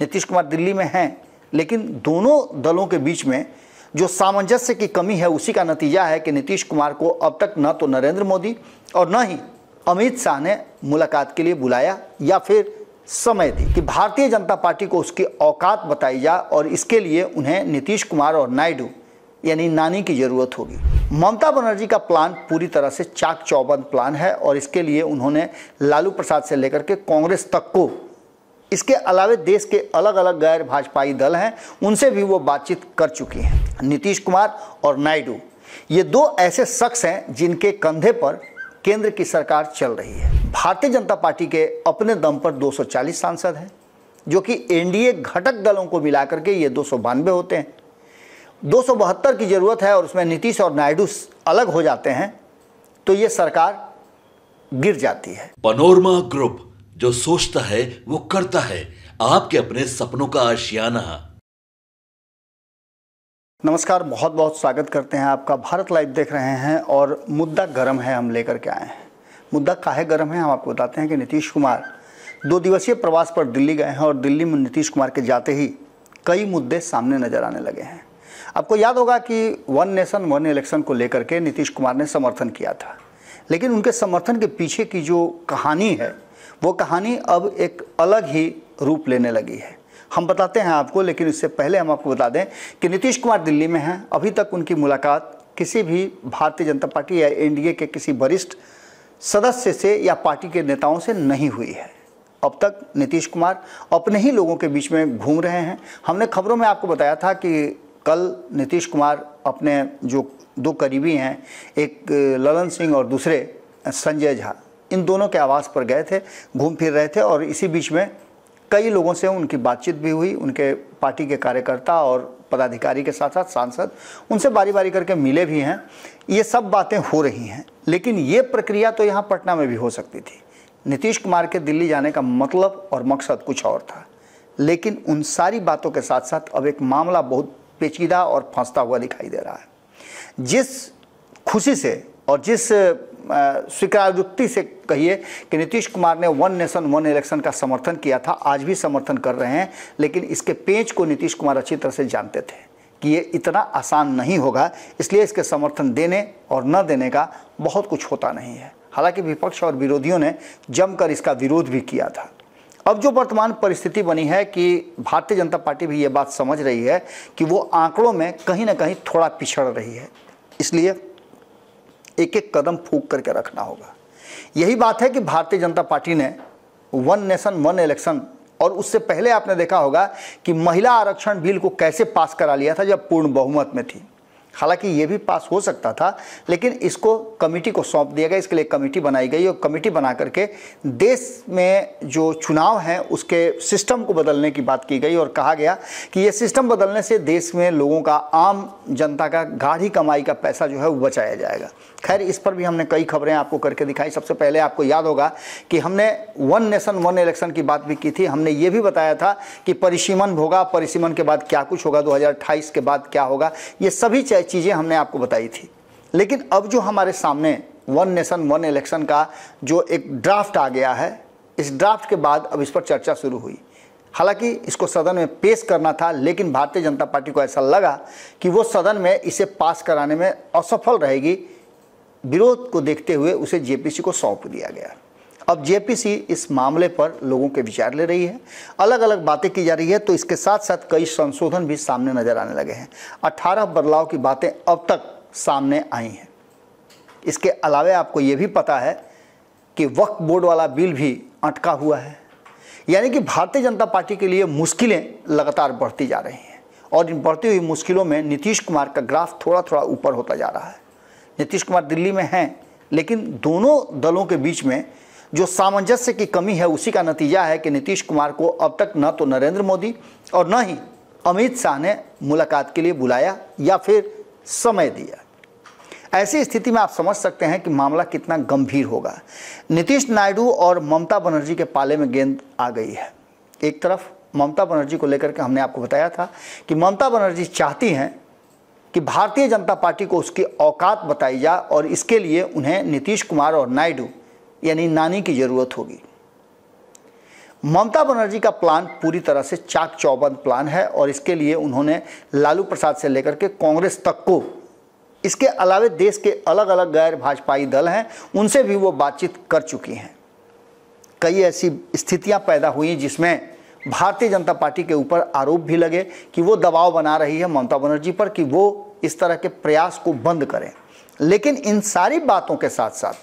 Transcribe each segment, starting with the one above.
नीतीश कुमार दिल्ली में हैं लेकिन दोनों दलों के बीच में जो सामंजस्य की कमी है उसी का नतीजा है कि नीतीश कुमार को अब तक न तो नरेंद्र मोदी और न ही अमित शाह ने मुलाकात के लिए बुलाया या फिर समय दी कि भारतीय जनता पार्टी को उसकी औकात बताई जाए और इसके लिए उन्हें नीतीश कुमार और नायडू यानी नानी की ज़रूरत होगी ममता बनर्जी का प्लान पूरी तरह से चाक चौबंद प्लान है और इसके लिए उन्होंने लालू प्रसाद से लेकर के कांग्रेस तक को इसके अलावे देश के अलग अलग गैर भाजपाई दल हैं उनसे भी वो बातचीत कर चुकी हैं नीतीश कुमार और नायडू ये दो ऐसे शख्स हैं जिनके कंधे पर केंद्र की सरकार चल रही है भारतीय जनता पार्टी के अपने दम पर 240 सांसद हैं जो कि एनडीए घटक दलों को मिलाकर के ये दो होते हैं दो की ज़रूरत है और उसमें नीतीश और नायडू अलग हो जाते हैं तो ये सरकार गिर जाती है पनोरमा ग्रुप जो सोचता है वो करता है आपके अपने सपनों का आशियाना नमस्कार बहुत बहुत स्वागत करते हैं आपका भारत लाइव देख रहे हैं और मुद्दा गर्म है हम लेकर के आए हैं मुद्दा काहे गर्म है हम आपको बताते हैं कि नीतीश कुमार दो दिवसीय प्रवास पर दिल्ली गए हैं और दिल्ली में नीतीश कुमार के जाते ही कई मुद्दे सामने नजर आने लगे हैं आपको याद होगा कि वन नेशन वन इलेक्शन को लेकर के नीतीश कुमार ने समर्थन किया था लेकिन उनके समर्थन के पीछे की जो कहानी है वो कहानी अब एक अलग ही रूप लेने लगी है हम बताते हैं आपको लेकिन इससे पहले हम आपको बता दें कि नीतीश कुमार दिल्ली में हैं अभी तक उनकी मुलाकात किसी भी भारतीय जनता पार्टी या एनडीए के किसी वरिष्ठ सदस्य से या पार्टी के नेताओं से नहीं हुई है अब तक नीतीश कुमार अपने ही लोगों के बीच में घूम रहे हैं हमने खबरों में आपको बताया था कि कल नीतीश कुमार अपने जो दो करीबी हैं एक ललन सिंह और दूसरे संजय झा इन दोनों के आवास पर गए थे घूम फिर रहे थे और इसी बीच में कई लोगों से उनकी बातचीत भी हुई उनके पार्टी के कार्यकर्ता और पदाधिकारी के साथ साथ सांसद उनसे बारी बारी करके मिले भी हैं ये सब बातें हो रही हैं लेकिन ये प्रक्रिया तो यहाँ पटना में भी हो सकती थी नीतीश कुमार के दिल्ली जाने का मतलब और मकसद कुछ और था लेकिन उन सारी बातों के साथ साथ अब एक मामला बहुत पेचीदा और फंसता हुआ दिखाई दे रहा है जिस खुशी से और जिस स्वीकारोक्ति से कहिए कि नीतीश कुमार ने वन नेशन वन इलेक्शन का समर्थन किया था आज भी समर्थन कर रहे हैं लेकिन इसके पेच को नीतीश कुमार अच्छी तरह से जानते थे कि ये इतना आसान नहीं होगा इसलिए इसके समर्थन देने और न देने का बहुत कुछ होता नहीं है हालांकि विपक्ष और विरोधियों ने जमकर इसका विरोध भी किया था अब जो वर्तमान परिस्थिति बनी है कि भारतीय जनता पार्टी भी ये बात समझ रही है कि वो आंकड़ों में कहीं ना कहीं थोड़ा पिछड़ रही है इसलिए एक एक कदम फूक करके रखना होगा यही बात है कि भारतीय जनता पार्टी ने वन नेशन वन इलेक्शन और उससे पहले आपने देखा होगा कि महिला आरक्षण बिल को कैसे पास करा लिया था जब पूर्ण बहुमत में थी हालांकि ये भी पास हो सकता था लेकिन इसको कमेटी को सौंप दिया गया इसके लिए कमेटी बनाई गई और कमेटी बना करके देश में जो चुनाव हैं उसके सिस्टम को बदलने की बात की गई और कहा गया कि ये सिस्टम बदलने से देश में लोगों का आम जनता का गाढ़ी कमाई का पैसा जो है वो बचाया जाएगा खैर इस पर भी हमने कई खबरें आपको करके दिखाई सबसे पहले आपको याद होगा कि हमने वन नेशन वन इलेक्शन की बात भी की थी हमने ये भी बताया था कि परिसीमन होगा परिसीमन के बाद क्या कुछ होगा दो के बाद क्या होगा ये सभी चीज़ें हमने आपको बताई थी लेकिन अब जो हमारे सामने वन नेशन वन इलेक्शन का जो एक ड्राफ्ट आ गया है इस ड्राफ्ट के बाद अब इस पर चर्चा शुरू हुई हालांकि इसको सदन में पेश करना था लेकिन भारतीय जनता पार्टी को ऐसा लगा कि वो सदन में इसे पास कराने में असफल रहेगी विरोध को देखते हुए उसे जेपीसी को सौंप दिया गया अब जेपीसी इस मामले पर लोगों के विचार ले रही है अलग अलग बातें की जा रही है तो इसके साथ साथ कई संशोधन भी सामने नजर आने लगे हैं अट्ठारह बदलाव की बातें अब तक सामने आई हैं इसके अलावा आपको ये भी पता है कि वक्त बोर्ड वाला बिल भी अटका हुआ है यानी कि भारतीय जनता पार्टी के लिए मुश्किलें लगातार बढ़ती जा रही हैं और इन बढ़ती हुई मुश्किलों में नीतीश कुमार का ग्राफ थोड़ा थोड़ा ऊपर होता जा रहा है नीतीश कुमार दिल्ली में हैं लेकिन दोनों दलों के बीच में जो सामंजस्य की कमी है उसी का नतीजा है कि नीतीश कुमार को अब तक न तो नरेंद्र मोदी और न ही अमित शाह ने मुलाकात के लिए बुलाया या फिर समय दिया ऐसी स्थिति में आप समझ सकते हैं कि मामला कितना गंभीर होगा नीतीश नायडू और ममता बनर्जी के पाले में गेंद आ गई है एक तरफ ममता बनर्जी को लेकर के हमने आपको बताया था कि ममता बनर्जी चाहती हैं कि भारतीय जनता पार्टी को उसकी औकात बताई जाए और इसके लिए उन्हें नीतीश कुमार और नायडू यानी नानी की ज़रूरत होगी ममता बनर्जी का प्लान पूरी तरह से चाक चौबंद प्लान है और इसके लिए उन्होंने लालू प्रसाद से लेकर के कांग्रेस तक को इसके अलावे देश के अलग अलग गैर भाजपाई दल हैं उनसे भी वो बातचीत कर चुकी हैं कई ऐसी स्थितियां पैदा हुई जिसमें भारतीय जनता पार्टी के ऊपर आरोप भी लगे कि वो दबाव बना रही है ममता बनर्जी पर कि वो इस तरह के प्रयास को बंद करें लेकिन इन सारी बातों के साथ साथ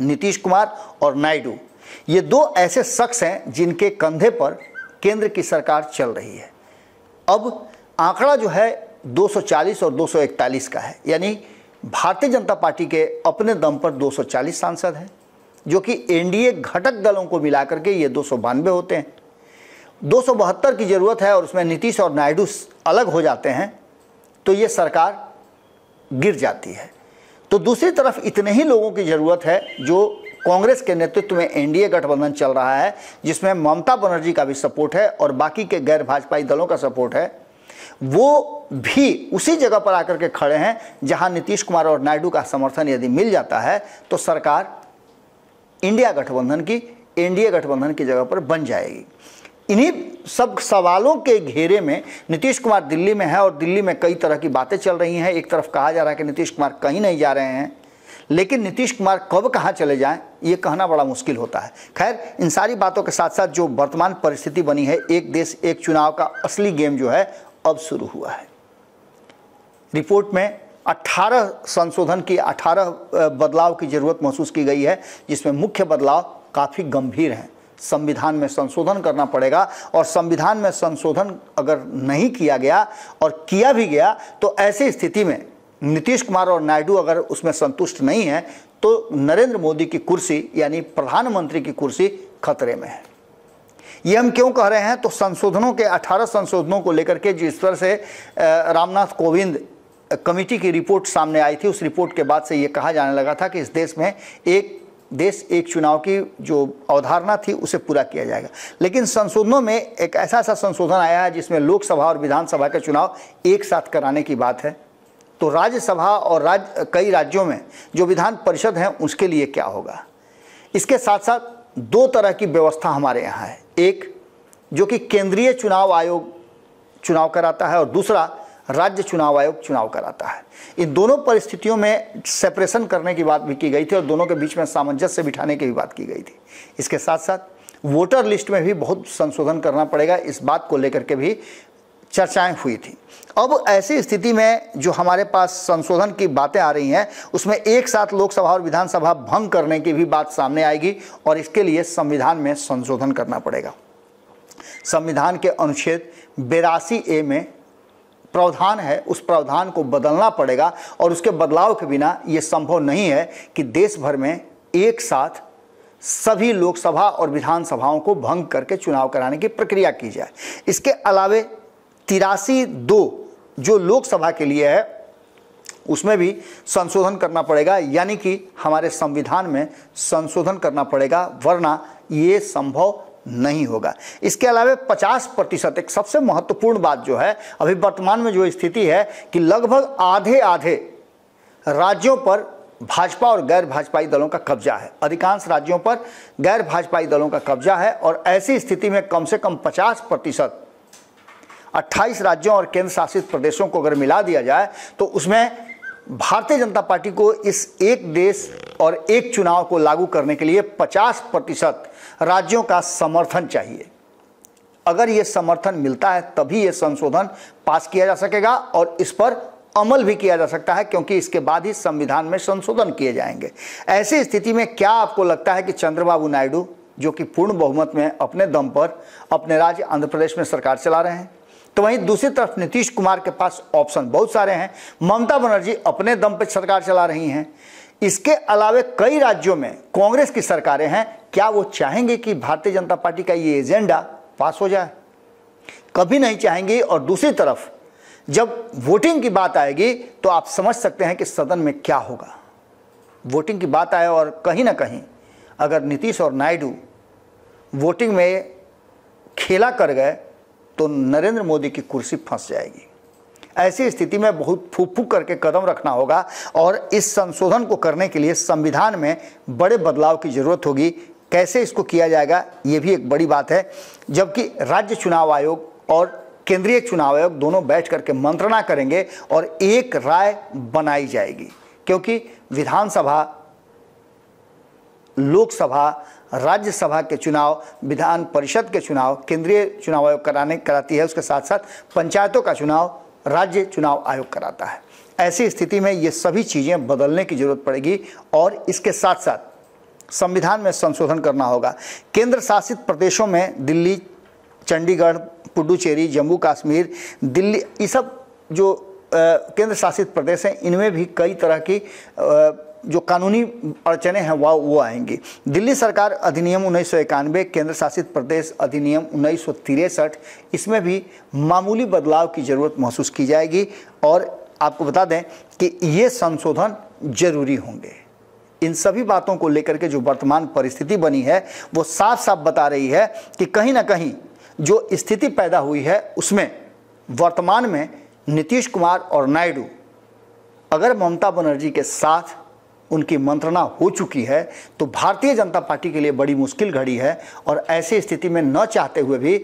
नीतीश कुमार और नायडू ये दो ऐसे शख्स हैं जिनके कंधे पर केंद्र की सरकार चल रही है अब आंकड़ा जो है 240 और 241 का है यानी भारतीय जनता पार्टी के अपने दम पर 240 सांसद हैं जो कि एनडीए घटक दलों को मिलाकर के ये दो होते हैं दो की ज़रूरत है और उसमें नीतीश और नायडू अलग हो जाते हैं तो ये सरकार गिर जाती है तो दूसरी तरफ इतने ही लोगों की ज़रूरत है जो कांग्रेस के नेतृत्व में एनडीए गठबंधन चल रहा है जिसमें ममता बनर्जी का भी सपोर्ट है और बाकी के गैर भाजपाई दलों का सपोर्ट है वो भी उसी जगह पर आकर के खड़े हैं जहां नीतीश कुमार और नायडू का समर्थन यदि मिल जाता है तो सरकार इंडिया गठबंधन की एनडीए गठबंधन की जगह पर बन जाएगी इन्हीं सब सवालों के घेरे में नीतीश कुमार दिल्ली में है और दिल्ली में कई तरह की बातें चल रही हैं एक तरफ कहा जा रहा है कि नीतीश कुमार कहीं नहीं जा रहे हैं लेकिन नीतीश कुमार कब कहाँ चले जाएं ये कहना बड़ा मुश्किल होता है खैर इन सारी बातों के साथ साथ जो वर्तमान परिस्थिति बनी है एक देश एक चुनाव का असली गेम जो है अब शुरू हुआ है रिपोर्ट में 18 संशोधन की 18 बदलाव की ज़रूरत महसूस की गई है जिसमें मुख्य बदलाव काफ़ी गंभीर हैं संविधान में संशोधन करना पड़ेगा और संविधान में संशोधन अगर नहीं किया गया और किया भी गया तो ऐसी स्थिति में नीतीश कुमार और नायडू अगर उसमें संतुष्ट नहीं है तो नरेंद्र मोदी की कुर्सी यानी प्रधानमंत्री की कुर्सी खतरे में है ये हम क्यों कह रहे हैं तो संशोधनों के 18 संशोधनों को लेकर के जिस तरह से रामनाथ कोविंद कमेटी की रिपोर्ट सामने आई थी उस रिपोर्ट के बाद से ये कहा जाने लगा था कि इस देश में एक देश एक चुनाव की जो अवधारणा थी उसे पूरा किया जाएगा लेकिन संशोधनों में एक ऐसा ऐसा संशोधन आया है जिसमें लोकसभा और विधानसभा का चुनाव एक साथ कराने की बात है तो राज्यसभा और राज्य कई राज्यों में जो विधान परिषद हैं उसके लिए क्या होगा इसके साथ साथ दो तरह की व्यवस्था हमारे यहाँ है एक जो कि केंद्रीय चुनाव आयोग चुनाव कराता है और दूसरा राज्य चुनाव आयोग चुनाव कराता है इन दोनों परिस्थितियों में सेपरेशन करने की बात भी की गई थी और दोनों के बीच में सामंजस्य बिठाने की भी बात की गई थी इसके साथ साथ वोटर लिस्ट में भी बहुत संशोधन करना पड़ेगा इस बात को लेकर के भी चर्चाएं हुई थी अब ऐसी स्थिति में जो हमारे पास संशोधन की बातें आ रही हैं उसमें एक साथ लोकसभा और विधानसभा भंग करने की भी बात सामने आएगी और इसके लिए संविधान में संशोधन करना पड़ेगा संविधान के अनुच्छेद बेरासी ए में प्रावधान है उस प्रावधान को बदलना पड़ेगा और उसके बदलाव के बिना ये संभव नहीं है कि देश भर में एक साथ सभी लोकसभा और विधानसभाओं को भंग करके चुनाव कराने की प्रक्रिया की जाए इसके अलावे तिरासी दो जो लोकसभा के लिए है उसमें भी संशोधन करना पड़ेगा यानी कि हमारे संविधान में संशोधन करना पड़ेगा वरना ये संभव नहीं होगा इसके अलावा 50 प्रतिशत एक सबसे महत्वपूर्ण बात जो है अभी वर्तमान में जो स्थिति है कि लगभग आधे आधे राज्यों पर भाजपा और गैर भाजपाई दलों का कब्जा है अधिकांश राज्यों पर गैर भाजपाई दलों का कब्जा है और ऐसी स्थिति में कम से कम 50 प्रतिशत अट्ठाईस राज्यों और केंद्र शासित प्रदेशों को अगर मिला दिया जाए तो उसमें भारतीय जनता पार्टी को इस एक देश और एक चुनाव को लागू करने के लिए 50 प्रतिशत राज्यों का समर्थन चाहिए अगर ये समर्थन मिलता है तभी ये संशोधन पास किया जा सकेगा और इस पर अमल भी किया जा सकता है क्योंकि इसके बाद ही संविधान में संशोधन किए जाएंगे ऐसी स्थिति में क्या आपको लगता है कि चंद्रबाबू नायडू जो कि पूर्ण बहुमत में अपने दम पर अपने राज्य आंध्र प्रदेश में सरकार चला रहे हैं तो वहीं दूसरी तरफ नीतीश कुमार के पास ऑप्शन बहुत सारे हैं ममता बनर्जी अपने दम पर सरकार चला रही हैं इसके अलावे कई राज्यों में कांग्रेस की सरकारें हैं क्या वो चाहेंगे कि भारतीय जनता पार्टी का ये एजेंडा पास हो जाए कभी नहीं चाहेंगे और दूसरी तरफ जब वोटिंग की बात आएगी तो आप समझ सकते हैं कि सदन में क्या होगा वोटिंग की बात आए और कहीं ना कहीं अगर नीतीश और नायडू वोटिंग में खेला कर गए तो नरेंद्र मोदी की कुर्सी फंस जाएगी ऐसी स्थिति में बहुत फूक फूक करके कदम रखना होगा और इस संशोधन को करने के लिए संविधान में बड़े बदलाव की जरूरत होगी कैसे इसको किया जाएगा ये भी एक बड़ी बात है जबकि राज्य चुनाव आयोग और केंद्रीय चुनाव आयोग दोनों बैठ करके मंत्रणा करेंगे और एक राय बनाई जाएगी क्योंकि विधानसभा लोकसभा राज्यसभा के चुनाव विधान परिषद के चुनाव केंद्रीय चुनाव आयोग कराने कराती है उसके साथ साथ पंचायतों का चुनाव राज्य चुनाव आयोग कराता है ऐसी स्थिति में ये सभी चीज़ें बदलने की ज़रूरत पड़ेगी और इसके साथ साथ संविधान में संशोधन करना होगा केंद्र शासित प्रदेशों में दिल्ली चंडीगढ़ पुडुचेरी जम्मू कश्मीर दिल्ली ये सब जो केंद्र शासित प्रदेश हैं इनमें भी कई तरह की जो कानूनी अड़चने हैं वह वो आएंगी दिल्ली सरकार अधिनियम उन्नीस केंद्र शासित प्रदेश अधिनियम उन्नीस इसमें भी मामूली बदलाव की ज़रूरत महसूस की जाएगी और आपको बता दें कि ये संशोधन जरूरी होंगे इन सभी बातों को लेकर के जो वर्तमान परिस्थिति बनी है वो साफ साफ बता रही है कि कहीं ना कहीं जो स्थिति पैदा हुई है उसमें वर्तमान में नीतीश कुमार और नायडू अगर ममता बनर्जी के साथ उनकी मंत्रणा हो चुकी है तो भारतीय जनता पार्टी के लिए बड़ी मुश्किल घड़ी है और ऐसी स्थिति में न चाहते हुए भी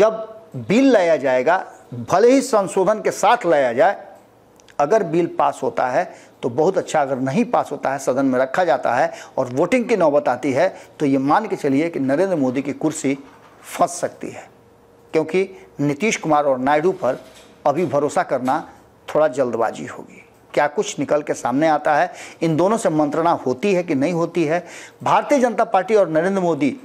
जब बिल लाया जाएगा भले ही संशोधन के साथ लाया जाए अगर बिल पास होता है तो बहुत अच्छा अगर नहीं पास होता है सदन में रखा जाता है और वोटिंग की नौबत आती है तो ये मान के चलिए कि नरेंद्र मोदी की कुर्सी फंस सकती है क्योंकि नीतीश कुमार और नायडू पर अभी भरोसा करना थोड़ा जल्दबाजी होगी क्या कुछ निकल के सामने आता है इन दोनों से मंत्रणा होती है कि नहीं होती है भारतीय जनता पार्टी और नरेंद्र मोदी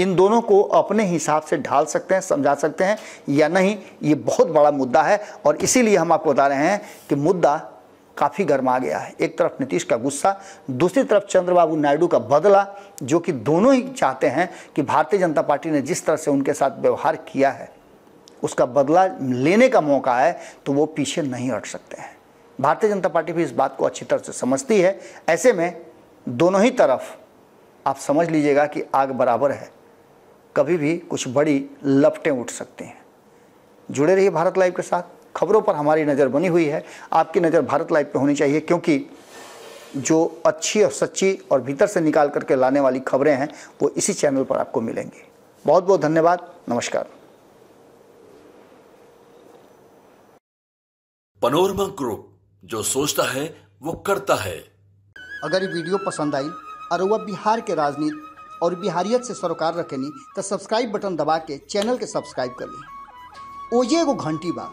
इन दोनों को अपने हिसाब से ढाल सकते हैं समझा सकते हैं या नहीं ये बहुत बड़ा मुद्दा है और इसीलिए हम आपको बता रहे हैं कि मुद्दा काफ़ी गर्मा गया है एक तरफ नीतीश का गुस्सा दूसरी तरफ चंद्रबाबू नायडू का बदला जो कि दोनों ही चाहते हैं कि भारतीय जनता पार्टी ने जिस तरह से उनके साथ व्यवहार किया है उसका बदला लेने का मौका है तो वो पीछे नहीं हट सकते हैं भारतीय जनता पार्टी भी इस बात को अच्छी तरह से समझती है ऐसे में दोनों ही तरफ आप समझ लीजिएगा कि आग बराबर है कभी भी कुछ बड़ी लपटें उठ सकती हैं जुड़े रहिए भारत लाइव के साथ खबरों पर हमारी नज़र बनी हुई है आपकी नज़र भारत लाइव पे होनी चाहिए क्योंकि जो अच्छी और सच्ची और भीतर से निकाल करके लाने वाली खबरें हैं वो इसी चैनल पर आपको मिलेंगी बहुत बहुत धन्यवाद नमस्कार पनोरमा ग्रुप जो सोचता है वो करता है अगर ये वीडियो पसंद आई और वह बिहार के राजनीति और बिहारियत से सरोकार रखेनी तो सब्सक्राइब बटन दबा के चैनल के सब्सक्राइब कर ली ओजे एगो घंटी बात